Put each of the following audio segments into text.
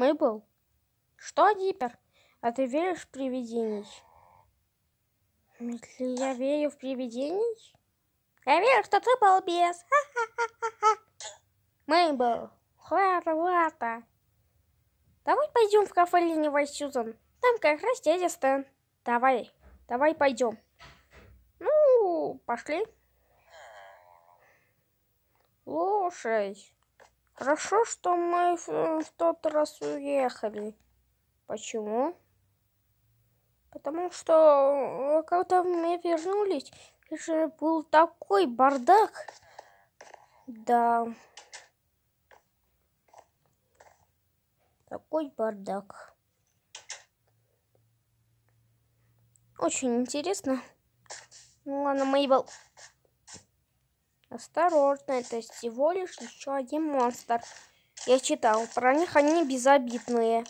Мэйбл, Что, Диппер? А ты веришь в привидений? Если я верю в привидений? Я верю, что ты балбес. Мэйбл, Харлата. Давай пойдем в кафе ленивой Сюзан. Там как раз дядя Стэн. Давай, давай пойдем. Ну, пошли. Слушай, Хорошо, что мы в, в тот раз уехали. Почему? Потому что э, когда мы вернулись, уже был такой бардак. Да. Такой бардак. Очень интересно. Ну ладно, мы его Осторожно, это всего лишь еще один монстр. Я читал про них, они безобидные.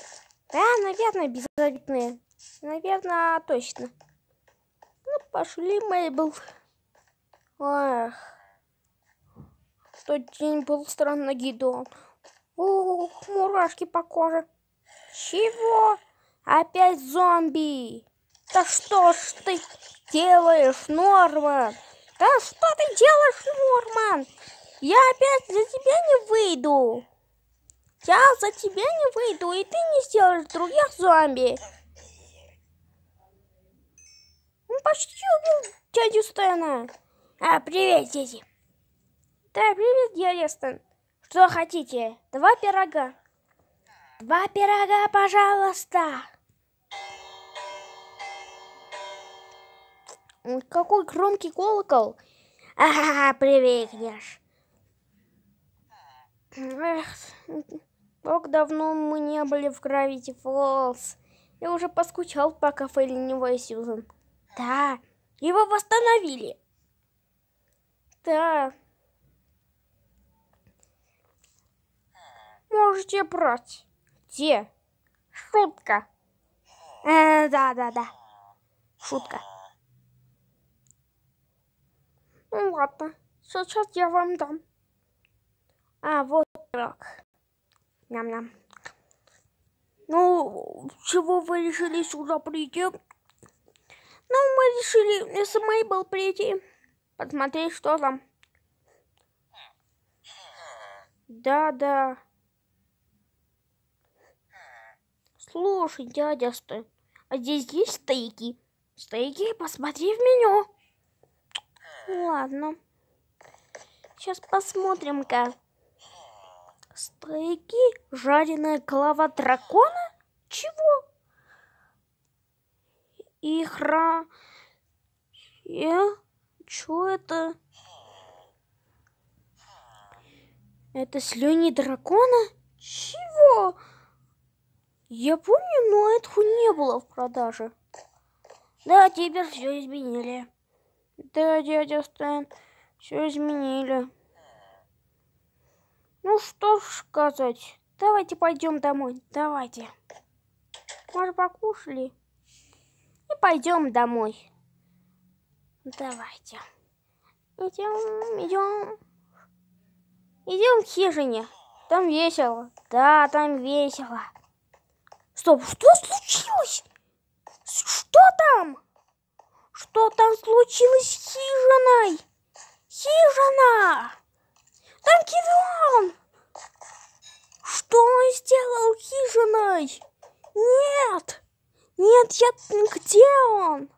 Да, наверное, безобидные. Наверное, точно. Ну, пошли, Мейбл. Эх. Тот день был странно гидон. Ух, мурашки по коже. Чего? Опять зомби! Да что ж ты делаешь, Норман? Да что ты делаешь, Норман? Я опять за тебя не выйду. Я за тебя не выйду, и ты не сделаешь других зомби. Он ну, почти убил дядю Стэна. А, привет, дети. Да, привет, дядя Стэн. Что хотите? Два пирога. Два пирога, пожалуйста. Какой громкий колокол! Ага, привыкнешь. как давно мы не были в Gravity Falls? Я уже поскучал по кафе Ленивая Сьюзан. Да, его восстановили. Да. Можете брать. Где? Шутка. Да-да-да. Э, Шутка. Ну ладно, сейчас я вам дам. А, вот так. Ням-ням. Ну, чего вы решили сюда прийти? Ну, мы решили с Мейбл прийти. Посмотреть, что там. Да-да. Слушай, дядя Стэн, а здесь есть стейки? Стейки, посмотри в меню. Ладно. Сейчас посмотрим-ка. Стейки, жареная голова дракона? Чего? Ихра... Э? Чё это? Это слюни дракона? Чего? Я помню, но этого не было в продаже. Да, теперь все изменили. Да, дядя Стэн, все изменили. Ну что ж сказать, давайте пойдем домой, давайте. Может, покушали? И пойдем домой. Давайте. Идем, идем. Идем к хижине. Там весело. Да, там весело. Стоп, что случилось? Что там? что там случилось с хижиной? Хижина! Там Кивион! Что он сделал хижиной? Нет! Нет, я... Где он?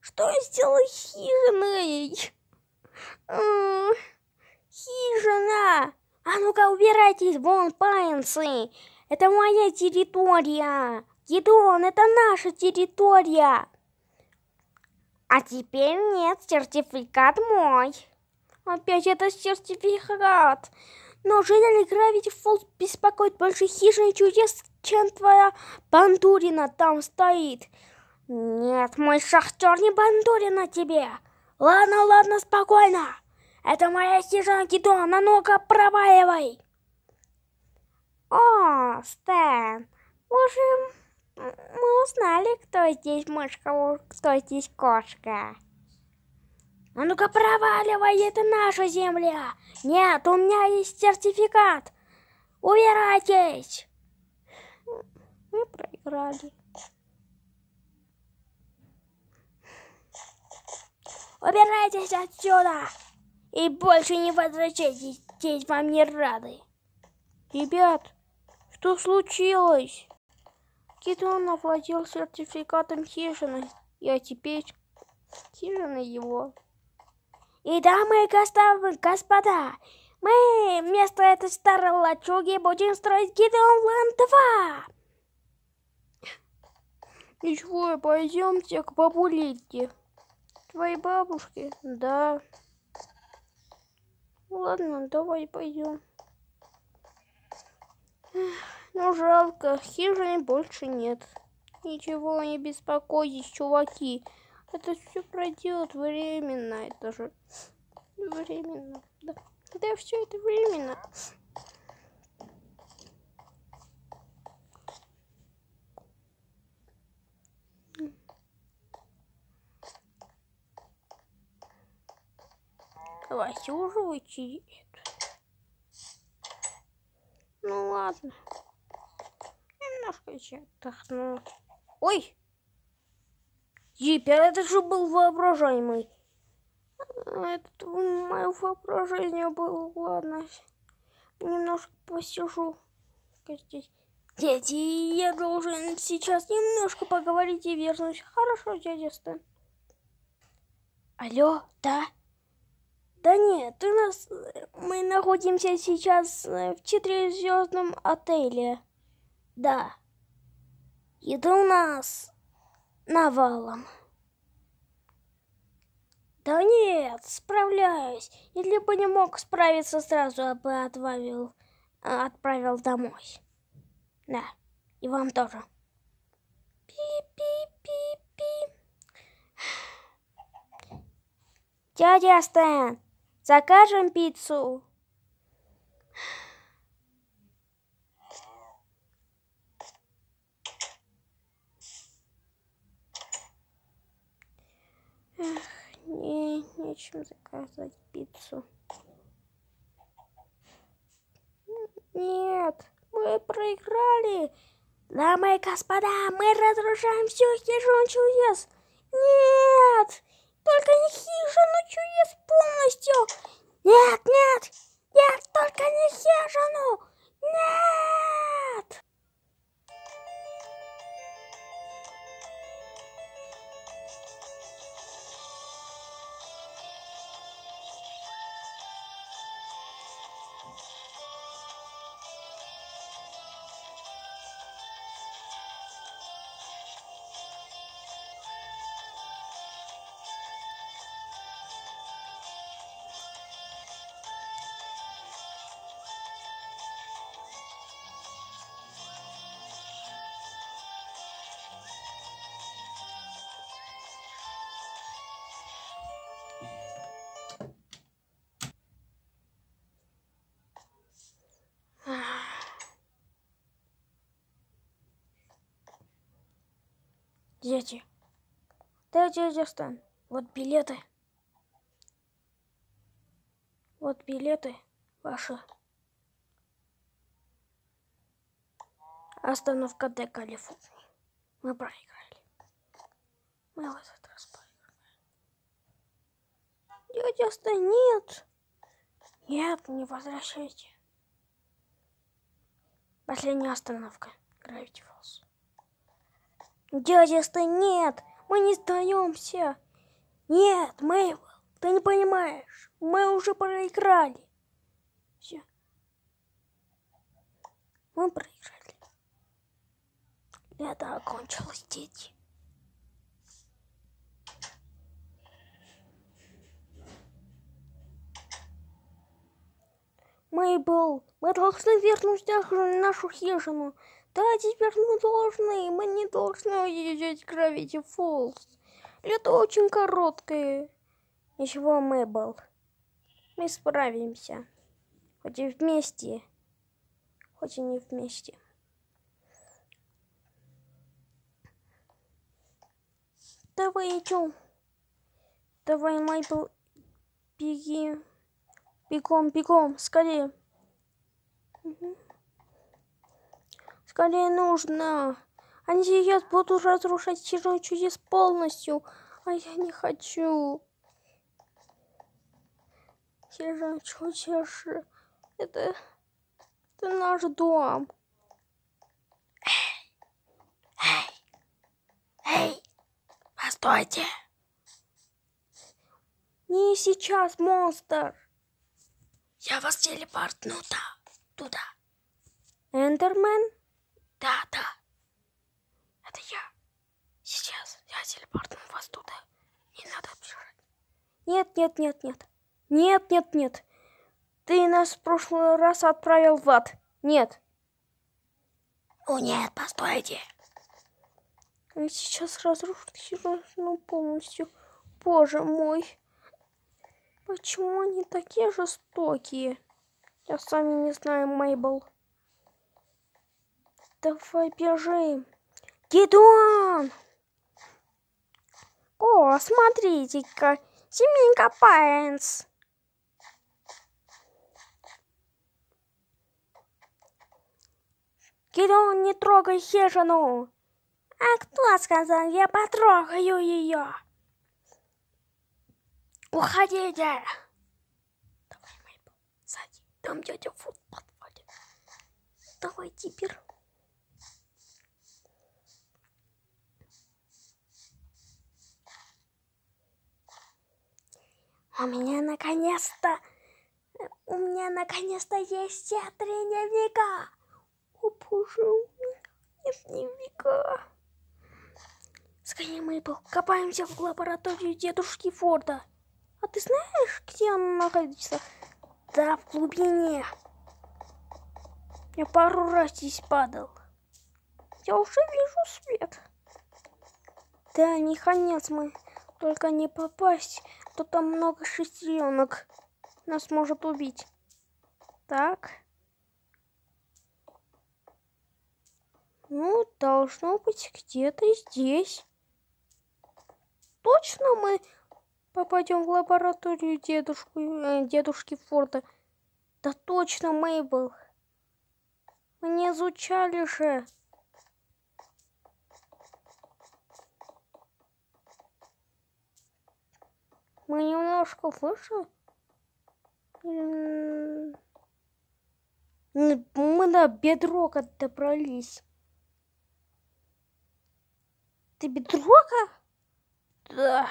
Что он сделал хижиной? Хижина! А ну-ка, убирайтесь вон, паинцы! Это моя территория! Гидон, это наша территория! А теперь нет, сертификат мой. Опять это сертификат. Но Неужели Gravity Falls беспокоит больше хижины чудес, чем твоя бандурина там стоит? Нет, мой шахтер не бандурина тебе. Ладно, ладно, спокойно. Это моя хижина, Гидон, а ну-ка проваливай. О, Стэн, уже мы узнали, кто здесь мышка, кто здесь кошка. А ну-ка проваливай, это наша земля. Нет, у меня есть сертификат. Убирайтесь. Мы проиграли. Убирайтесь отсюда. И больше не возвращайтесь, здесь вам не рады. Ребят, что случилось? Гидеон овладел сертификатом хижины. Я теперь хижина его. И дамы и господа, мы вместо этой старой лачуги будем строить Гидеон Лэнд 2. Ничего, пойдемте к бабулите. Твоей бабушке? Да. Ладно, давай пойдем. Эх. Ну жалко, хижины больше нет. Ничего не беспокойтесь, чуваки. Это все пройдет временно, это же. Временно, да. Да, все это временно. Давайте уже уйти. Ну ладно включи. Отдохну. Ой! Теперь это же был воображаемый. А, это мое воображение было. Ладно. Немножко посижу. Дети, я должен сейчас немножко поговорить и вернусь. Хорошо, дядя Стэн. Алло, да? Да нет, у нас... Мы находимся сейчас э, в четырехзвездном отеле. Да. Еды у нас навалом. Да нет, справляюсь. Если бы не мог справиться сразу, я бы отправил, отправил домой. Да, и вам тоже. Пи-пи-пи-пи. Дядя Стэн, закажем пиццу. хочу заказать пиццу. Нет, мы проиграли. Дамы и господа, мы разрушаем всю хижину чудес. Нет, только не хижину чудес полностью. Нет, нет, нет, только не хижину. Нет! Дети, Да, дядя Стан, вот билеты. Вот билеты ваши. Остановка Д Калифорнии. Мы проиграли. Мы в этот раз проиграли. Дядя Стан, нет. Нет, не возвращайте. Последняя остановка. Gravity Falls. Дядя Стэн, нет, мы не сдаемся. Нет, Мэйвел, ты не понимаешь, мы уже проиграли. Все. Мы проиграли. Лето окончилось, дети. Мэйбл, мы должны вернуть нашу хижину. Да, теперь мы должны, мы не должны уезжать в Гравити Фолз. Лето очень короткое. Ничего, Мэбл. Мы справимся. Хоть и вместе. Хоть и не вместе. Давай идем. Давай, Майбл, беги. Бегом, бегом, скорее. Угу скорее нужно. Они сейчас будут разрушать чужой чудес полностью, а я не хочу. Чужой чудес, это, это наш дом. Эй, эй, эй, постойте. Не сейчас, монстр. Я вас телепортну туда. Эндермен? Да, да. Это я. Сейчас я телепортну вас туда. Не надо обижать. Нет, нет, нет, нет. Нет, нет, нет. Ты нас в прошлый раз отправил в ад. Нет. О, нет, постойте. Я сейчас разрушит хирургию полностью. Боже мой. Почему они такие жестокие? Я сами не знаю, Мейбл. Давай бежим. Гидон! О, смотрите-ка, семейка Пайнс. Гидон, не трогай хижину. А кто сказал, я потрогаю ее? Уходите! Давай, Мэйбл, сзади. Там дядя Фуд подходит. Давай теперь. у а меня наконец-то, у меня наконец-то есть все дневника. О боже, у меня нет дневника. Скорее мы покопаемся в лаборатории дедушки Форда. А ты знаешь, где он находится? Да, в глубине. Я пару раз здесь падал. Я уже вижу свет. Да, не конец мы, только не попасть то там много шестеренок. Нас может убить. Так. Ну, должно быть где-то здесь. Точно мы попадем в лабораторию дедушку, э, дедушки Форда. Да точно, Мейбл. Мы не изучали же. Мы немножко выше. Мы на бедро добрались. Ты бедрока? Да.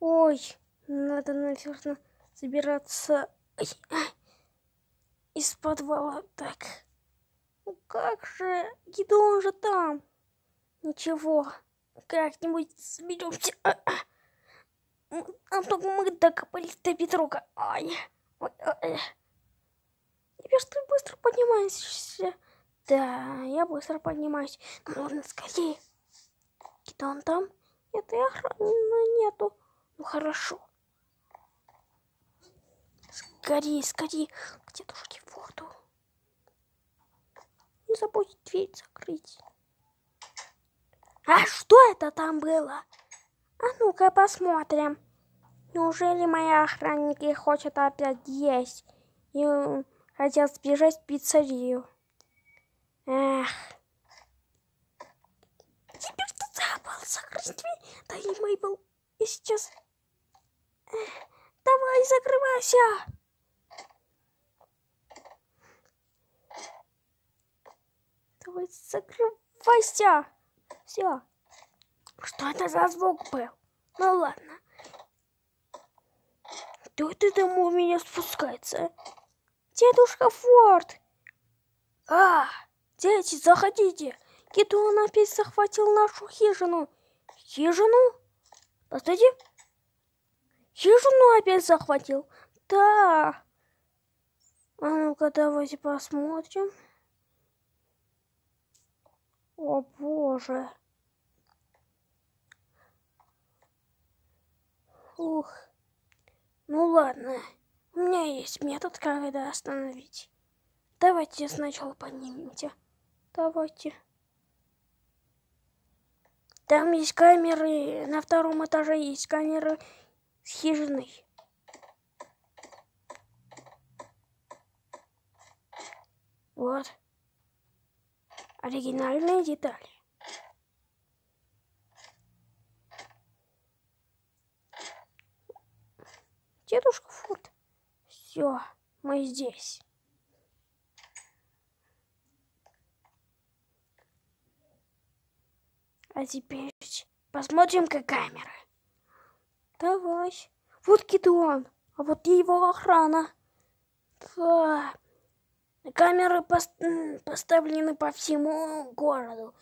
Ой, надо, наверное, забираться из подвала. Так. Ну как же? Гидон уже там. Ничего. Как-нибудь заберемся. А то мы докопались до Петрука. Ай. Ой, ой. Теперь что быстро поднимаешься. Да, я быстро поднимаюсь. Нужно скорее. Где он там? Нет, и охраны нету. Ну хорошо. Скорее, скорее. Где тушите воду? Не забудь дверь закрыть. А что это там было? А ну-ка посмотрим. Неужели мои охранники хотят опять есть и э, хотел сбежать в пиццерию? Эх. Теперь ты забрался, Кристин. Дай Мейбл. И сейчас... Эх. Давай, закрывайся. Давай, закрывайся. Все. Что это за звук был? Ну ладно. Кто это там у меня спускается? Дедушка Форд! А, дети, заходите! Киту он опять захватил нашу хижину. Хижину? Постойте. Хижину опять захватил? Да. А ну-ка, давайте посмотрим. О боже. Ух. Ну ладно, у меня есть метод, как это остановить. Давайте сначала поднимемся. Давайте. Там есть камеры, на втором этаже есть камеры с хижиной. Вот. Оригинальные детали. Дедушка Фут. Все, мы здесь. А теперь посмотрим как камеры. Давай. Вот Гидеон, а вот его охрана. Да. Камеры пос поставлены по всему городу.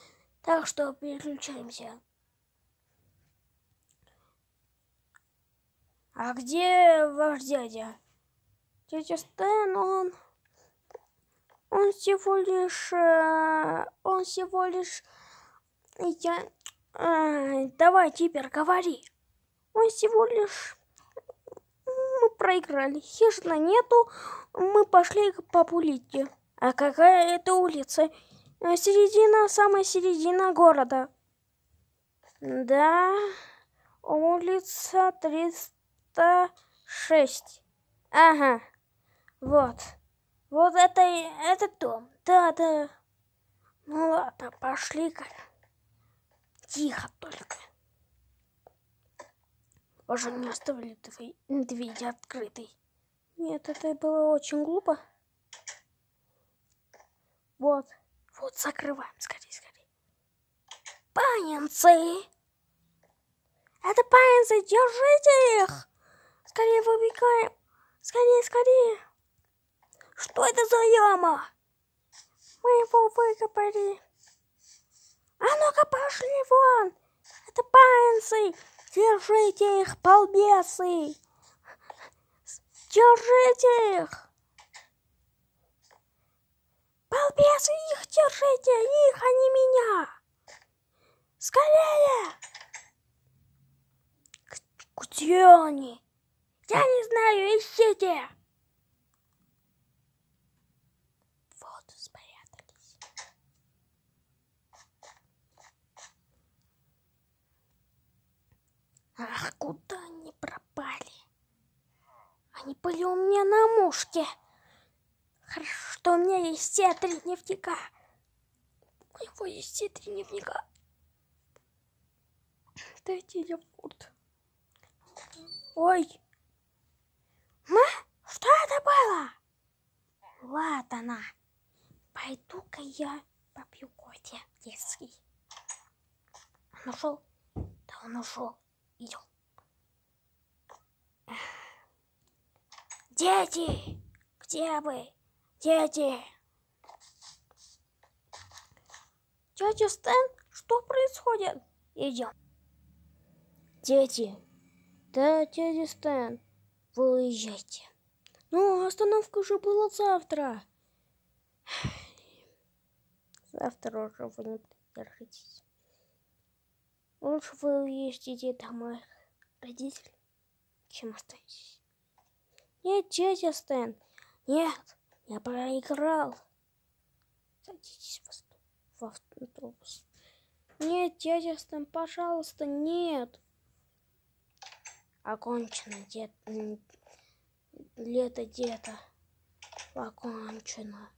Так что переключаемся. А где ваш дядя? Дядя Стэн, он... Он всего лишь... Э, он всего лишь... Я... Э, давай, теперь говори. Он всего лишь... Мы проиграли. Хижина нету. Мы пошли по Папулите. А какая это улица? Середина, самая середина города. Да, улица 30... 96. Ага. Вот. Вот это, это дом. Да, да. Ну ладно, пошли-ка. Тихо только. Боже, не оставили дверь, дверь открытой. Нет, это было очень глупо. Вот. Вот, закрываем, скорее, скорее. Панинцы! Это панинцы, держите их! Скорее выбегаем! Скорее, скорее! Что это за яма? Мы его выкопали. А ну-ка пошли вон! Это панцы! Держите их, полбесы! Держите их! Полбесы, их держите! Их, а не меня! Скорее! Где они? Я не знаю, ищите! Вот, спрятались. Ах, куда они пропали? Они были у меня на мушке. Хорошо, что у меня есть все три дневника. У него есть все три дневника. Дайте я вот. Ой! Ма? Что это было? Ладно, Пойду-ка я попью кофе детский. Он ушел? Да он ушел. Идем. Дети! Где вы? Дети! Тетя Стэн, что происходит? Идем. Дети. Да, тетя Стэн, вы Ну остановка уже была завтра. Завтра уже вы не держитесь. Лучше вы уезжайте домой родителей, чем остаетесь. Нет, тетя Стэн, нет, я проиграл. Садитесь в автобус. Нет, тетя Стэн, пожалуйста, нет. Окончено, дед, лето где-то окончено.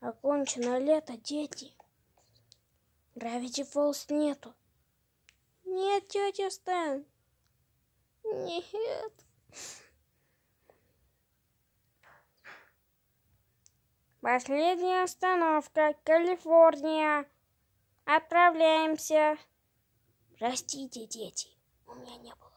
Окончено лето, дети. Гравити Фолз нету. Нет, тетя Стэн. Нет. Последняя остановка Калифорния. Отправляемся. Простите, дети, у меня не было.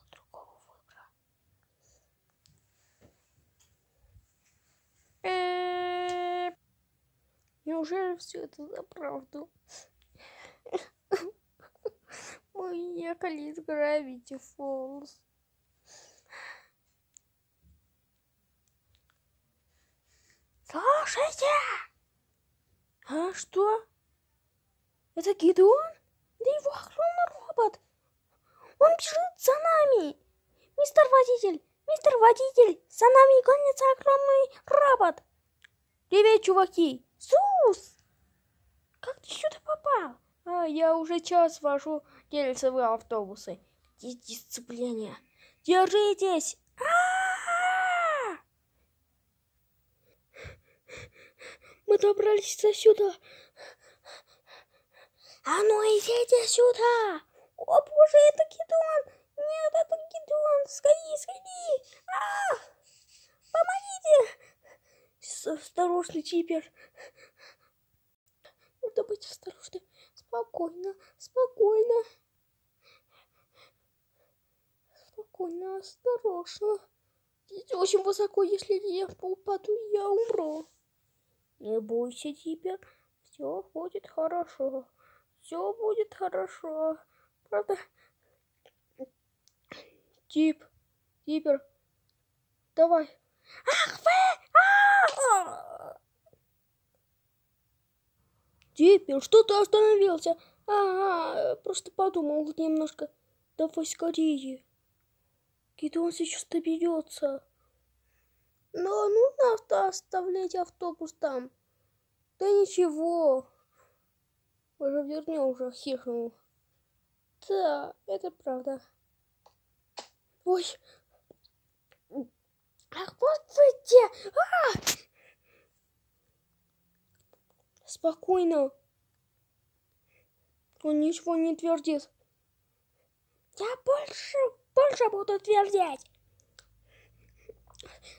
Неужели все это за правду? Мы ехали из Гравити Фолз. Слушайте! А что? Это Гидеон? Да его огромный робот! Он бежит за нами! Мистер водитель! Мистер водитель! За нами гонится огромный робот! Привет, чуваки! Сус! Как ты сюда попал? А я уже час вожу дельцевые автобусы. Где сцепление? Держитесь! А -а -а Мы добрались до сюда. А ну идите сюда! О боже, это Гидон! Нет, это Гидон! Сходи, сходи! А! Помогите! Осторожный Чипер. Надо ну, быть осторожным. Спокойно, спокойно. Спокойно, осторожно. Очень высоко, если я упаду, я умру. Не бойся, Типер. Все будет хорошо. Все будет хорошо. Правда? Тип, Типер, давай. Ах вы! А! Теперь что ты остановился? Ага, просто подумал немножко. Давай скорее. Гидеон сейчас доберется. Но нужно оставлять автобус там. Да ничего. Уже вернем уже хихнул. Да, это правда. Ой, Ах, вот вы где! А! Спокойно. Он ничего не твердит. Я больше, больше буду твердить.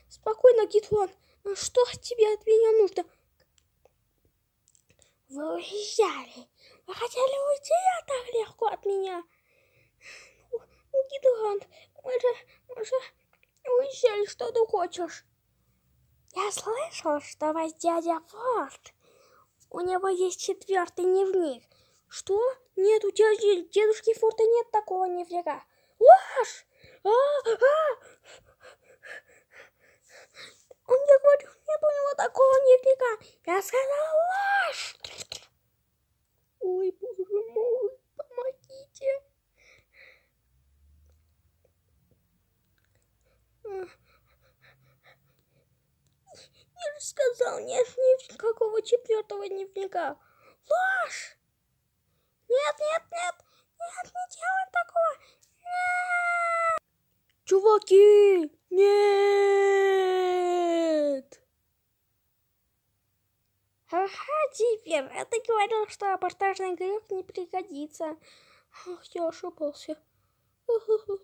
Спокойно, Гитлон. А что тебе от меня нужно? Вы уезжали. Вы хотели уйти а так легко от меня. Ну, ну Гитлон, мы же, мы же Уезжай, что ты хочешь. Я слышал, что вас дядя Форд. У него есть четвертый дневник. Что? Нет, у дяди, дедушки Форда нет такого дневника. Ложь! А, а! Он мне говорил, нет у него такого дневника. Я сказала ложь! Ой, боже мой, помогите! Я же сказал, нет никакого четвертого дневника. Ложь! Нет, нет, нет! Нет, не делай такого! Нет! Чуваки! Нет! Ага, Диппер, а ты говорил, что абортажный грех не пригодится. Ох, я ошибался.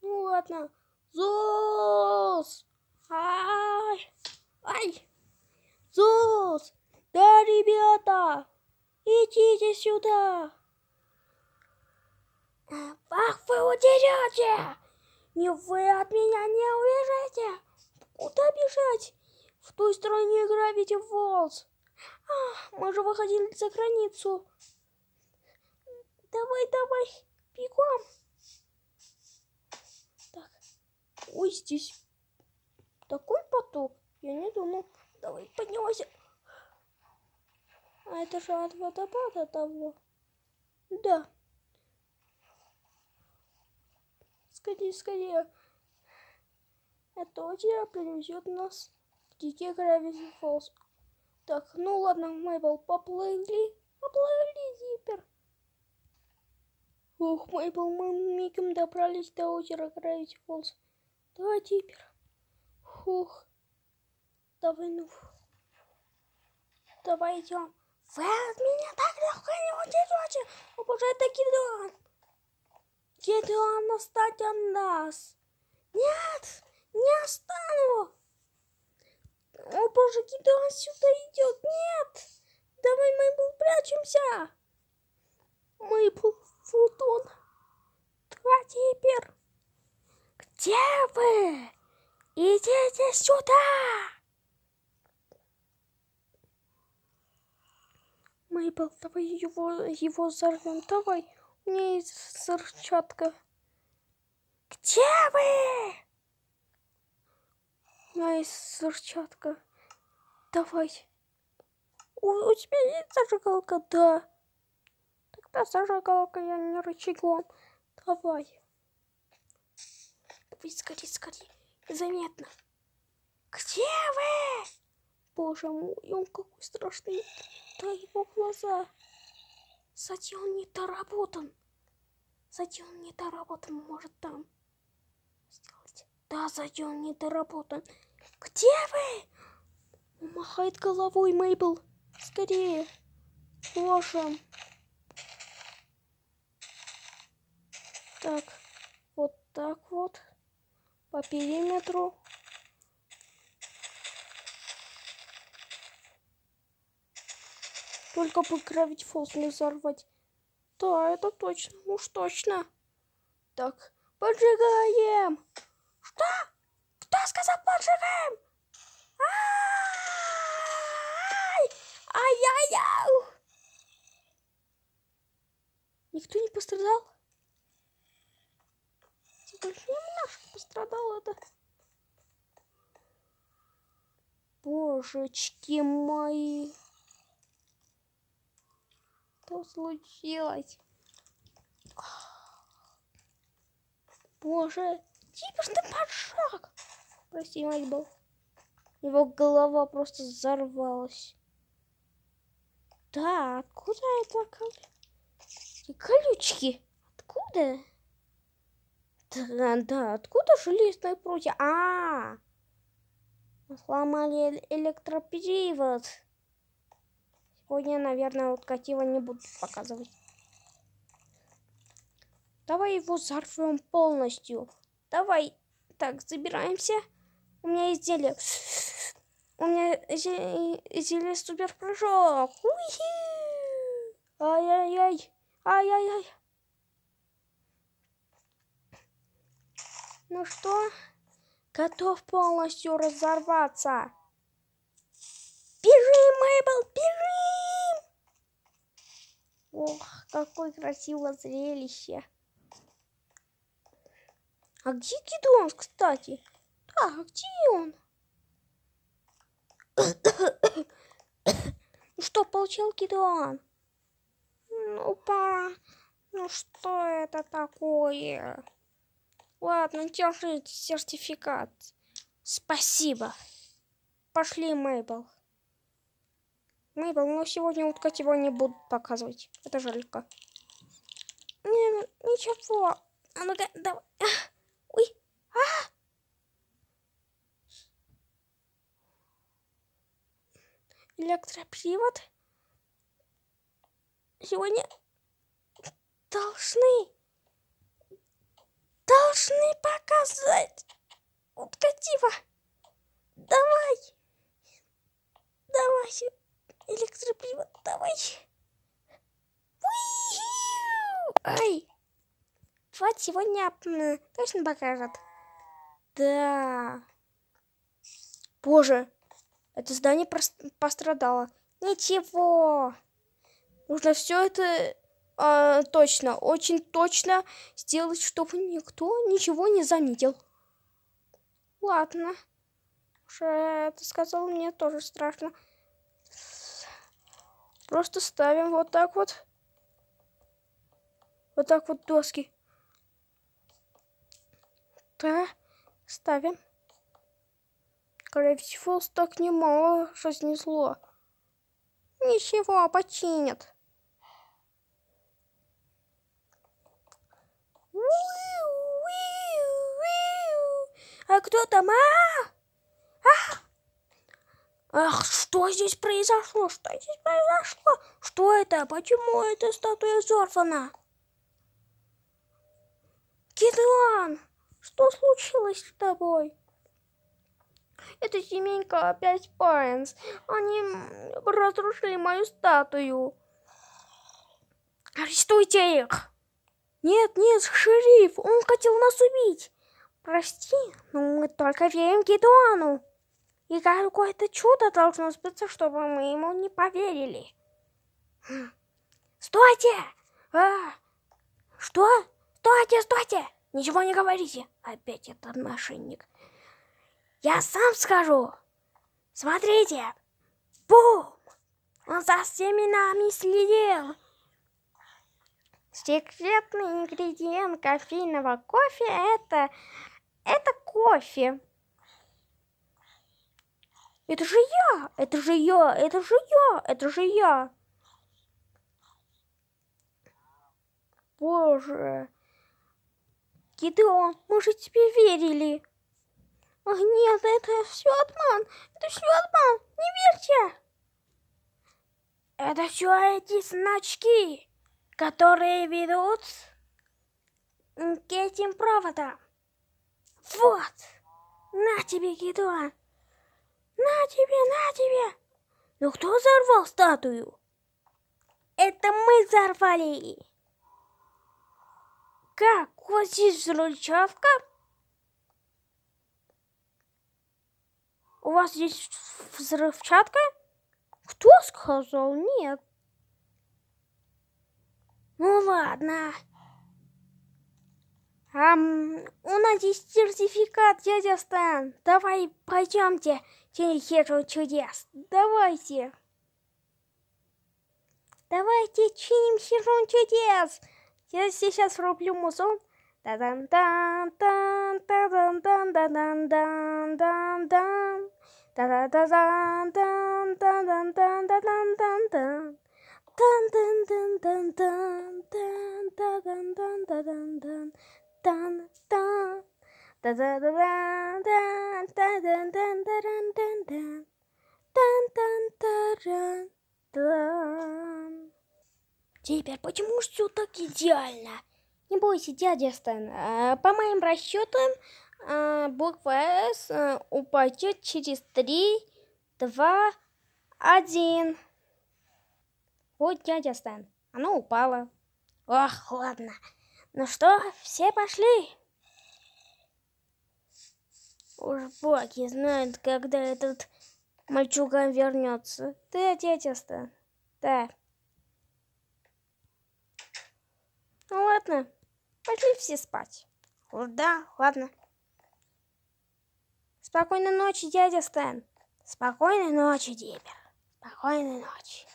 Ну ладно, Зус! Ай! Ай! Зус! Да, ребята! Идите сюда! Ах, вы удерете! Не вы от меня не убежите! Куда бежать? В той стороне гравити волс. Ах, мы же выходили за границу. Давай, давай, бегом! Ой, здесь такой поток. Я не думал. Давай, поднимайся. А это же от водопада того. Да. Скорее, скорее. Это озеро привезет нас к Дике Гравити Фолз. Так, ну ладно, Мейбл, поплыли. Поплыли, Зиппер. Ух, Мейбл, мы мигом добрались до озера Гравити Фолз. Давай, теперь. Хух. Давай, ну. Давай идем. Вы от меня так легко не удерете. О боже, это Гидеон. Гидеон, отстать от нас. Нет, не остану. О боже, Гидеон сюда идет. Нет. Давай мы прячемся. Мы футон. Два теперь. «Где вы? Идите сюда!» Мейбл, давай его, его взорвем, давай. У меня есть взрывчатка. Где вы? У меня есть взрывчатка. Давай. У, у тебя есть зажигалка? Да. Тогда зажигалка, я не рычагом. Давай быть скорее, скорее, заметно. Где вы? Боже мой, он какой страшный. Да его глаза. Кстати, он не доработан. Кстати, он не доработан, может там сделать. Да, кстати, он не доработан. Где вы? Он махает головой, Мейбл. Скорее. Боже. Так, вот так вот по периметру. Только бы Gravity Falls не взорвать. Да, это точно. Уж точно. Так, поджигаем. Что? Кто сказал поджигаем? Ай-яй-яй! Никто не пострадал? Больше немножко пострадал это. Божечки мои. Что случилось? Боже, типа что поджог. Прости, мать был. Его голова просто взорвалась. Да, откуда это? Колючки. Откуда? Да, да откуда железные прутья? А, -а, -а сломали электропривод. Сегодня, наверное, вот катива не будут показывать. Давай его взорвем полностью. Давай. Так, забираемся. У меня есть зелье. У меня зелье супер прыжок. Ай-яй-яй. Ай-яй-яй. Ну что? Готов полностью разорваться. Бежим, Мейбл, бежим! Ох, какое красивое зрелище. А где Гидеон, кстати? Да, а где он? ну что, получил Гидеон? Ну, пора. Ну что это такое? Ладно, держи сертификат. Спасибо. Пошли, Мейбл. Мейбл, но ну, сегодня утка тебя не будут показывать. Это жалько. Не, ну, ничего. А ну-ка, давай. А, ой. А! Электропривод сегодня должны должны показать. Откатива. Давай. Давай. Электропривод, давай. Ай. Вот сегодня точно покажут. Да. Боже, это здание пострадало. Ничего. Нужно все это э, точно, очень точно сделать, чтобы никто ничего не заметил. Ладно. Уже ты сказал, мне тоже страшно. Просто ставим вот так вот. Вот так вот доски. Да, ставим. Gravity Falls так немало разнесло. Ничего, починят. Э, кто там? А! -а, Ах, что здесь произошло? Что здесь произошло? Что это? Почему это статуя взорвана? Гидеон, что случилось с тобой? Это семейка опять Пайнс. Они разрушили мою статую. Арестуйте их! Нет, нет, шериф, он хотел нас убить. Прости, но мы только верим Гедуану. И какое-то чудо должно сбыться, чтобы мы ему не поверили. Стойте! А! Что? Стойте, стойте! Ничего не говорите. Опять этот мошенник. Я сам скажу. Смотрите. Бум! Он за всеми нами следил. Секретный ингредиент кофейного кофе – это это кофе. Это же я, это же я, это же я, это же я. Боже. Гидеон, мы же тебе верили. Ах, нет, это все обман, это все обман, не верьте. Это все эти значки, которые ведут к этим проводам. Вот! На тебе, Гедуан! На тебе, на тебе! Ну кто взорвал статую? Это мы взорвали! Как? У вас есть рычавка? У вас здесь взрывчатка? Кто сказал нет? Ну ладно. А, у нас есть сертификат, дядя Стэн. Давай пойдемте, через хижу чудес. Давайте. Давайте чиним хижу чудес. Я сейчас рублю музон. Та-дан-дан-дан-дан-дан-дан-дан-дан-дан-дан. Та-да-да-дан-дан-дан-дан-дан-дан-дан. Тан-дан-дан-дан-дан-дан-дан-дан-дан-дан тан тан та та та та та та та та та та Тан-тан-таран. Тан. Теперь почему же все так идеально? Не бойся, дядя Стэн. Э, по моим расчетам, э, буква С э, упадет через три, два, один. Вот дядя Стэн. Она упала. Ох, ладно. Ну что, все пошли? Уж боги знают, когда этот мальчуган вернется. Ты отец-то. Да. Ну ладно, пошли все спать. Да, ладно. Спокойной ночи, дядя Стэн. Спокойной ночи, Дибер. Спокойной ночи.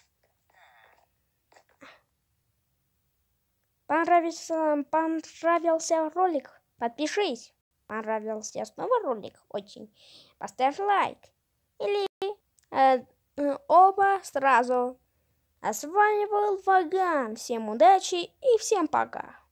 Понравился, понравился ролик? Подпишись. Понравился снова ролик? Очень. Поставь лайк. Или э, э, оба сразу. А с вами был Ваган. Всем удачи и всем пока.